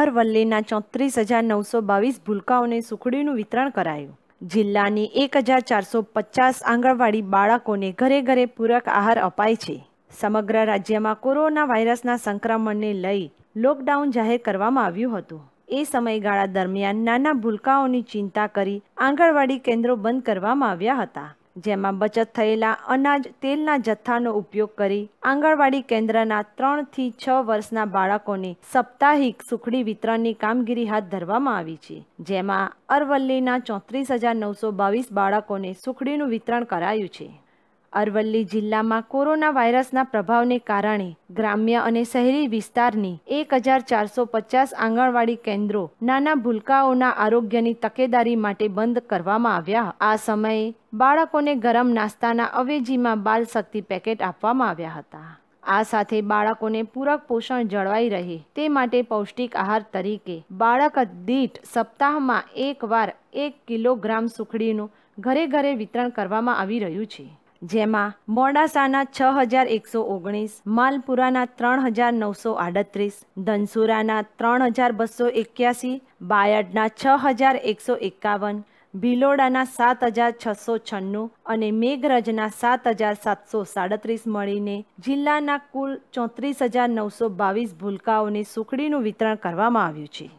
અરવલ્લીના ચોત્રીસ હજાર નવસો બાવીસ ભૂલકાઓને સુખડીનું વિતરણ કરાયું જિલ્લાની એક હજાર ચારસો પચાસ આંગણવાડી બાળકોને ઘરે ઘરે પૂરક આહાર અપાય છે સમગ્ર રાજ્યમાં કોરોના વાયરસના સંક્રમણને લઈ લોકડાઉન જાહેર કરવામાં આવ્યું હતું એ સમયગાળા દરમિયાન નાના ભૂલકાઓની ચિંતા કરી આંગણવાડી કેન્દ્રો બંધ કરવામાં આવ્યા હતા જેમાં બચત થયેલા અનાજ તેલના જથ્થાનો ઉપયોગ કરી આંગણવાડી કેન્દ્રના ત્રણથી છ વર્ષના બાળકોને સાપ્તાહિક સુખડી વિતરણની કામગીરી હાથ ધરવામાં આવી છે જેમાં અરવલ્લીના ચોત્રીસ હજાર નવસો બાવીસ બાળકોને સુખડીનું વિતરણ કરાયું છે અરવલ્લી જિલ્લામાં કોરોના વાયરસના પ્રભાવને કારણે ગ્રામ્ય અને શહેરી વિસ્તારની એક હજાર ચારસો પચાસ આંગણવાડી કેન્દ્રો નાના ભૂલકાઓના આરોગ્યની તકેદારી માટે બંધ કરવામાં આવ્યા આ સમયે બાળકોને ગરમ નાસ્તાના અવેજીમાં બાલ શક્તિ પેકેટ આપવામાં આવ્યા હતા આ સાથે બાળકોને પૂરક પોષણ જળવાઈ રહે તે માટે પૌષ્ટિક આહાર તરીકે બાળક દીઠ સપ્તાહમાં એકવાર એક કિલોગ્રામ સુખડીનું ઘરે ઘરે વિતરણ કરવામાં આવી રહ્યું છે જેમાં મોડાસાના છ હજાર એકસો ઓગણીસ માલપુરાના ત્રણ હજાર નવસો આડત્રીસ ધનસુરાના ત્રણ હજાર બસો એક્યાસી બાયડના છ હજાર એકસો એકાવન ભિલોડાના સાત હજાર છસો છન્નું અને મેઘરજના સાત હજાર સાતસો સાડત્રીસ મળીને જિલ્લાના કુલ ચોત્રીસ હજાર નવસો બાવીસ ભૂલકાઓની સુખડીનું વિતરણ કરવામાં આવ્યું છે